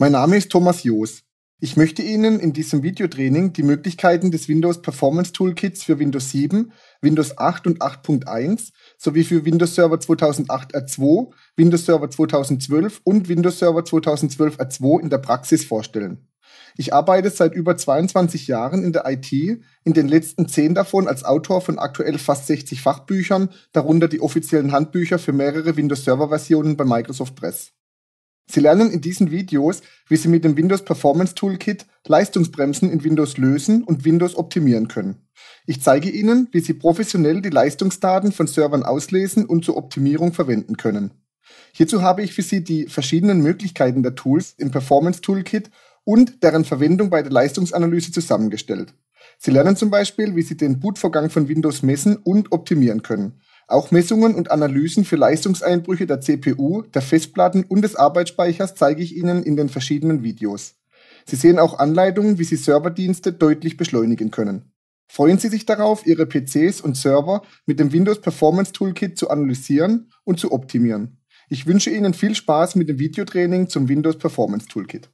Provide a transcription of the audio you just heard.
Mein Name ist Thomas Joos. Ich möchte Ihnen in diesem Videotraining die Möglichkeiten des Windows Performance Toolkits für Windows 7, Windows 8 und 8.1 sowie für Windows Server 2008 R2, Windows Server 2012 und Windows Server 2012 R2 in der Praxis vorstellen. Ich arbeite seit über 22 Jahren in der IT, in den letzten 10 davon als Autor von aktuell fast 60 Fachbüchern, darunter die offiziellen Handbücher für mehrere Windows Server Versionen bei Microsoft Press. Sie lernen in diesen Videos, wie Sie mit dem Windows Performance Toolkit Leistungsbremsen in Windows lösen und Windows optimieren können. Ich zeige Ihnen, wie Sie professionell die Leistungsdaten von Servern auslesen und zur Optimierung verwenden können. Hierzu habe ich für Sie die verschiedenen Möglichkeiten der Tools im Performance Toolkit und deren Verwendung bei der Leistungsanalyse zusammengestellt. Sie lernen zum Beispiel, wie Sie den Bootvorgang von Windows messen und optimieren können. Auch Messungen und Analysen für Leistungseinbrüche der CPU, der Festplatten und des Arbeitsspeichers zeige ich Ihnen in den verschiedenen Videos. Sie sehen auch Anleitungen, wie Sie Serverdienste deutlich beschleunigen können. Freuen Sie sich darauf, Ihre PCs und Server mit dem Windows Performance Toolkit zu analysieren und zu optimieren. Ich wünsche Ihnen viel Spaß mit dem Videotraining zum Windows Performance Toolkit.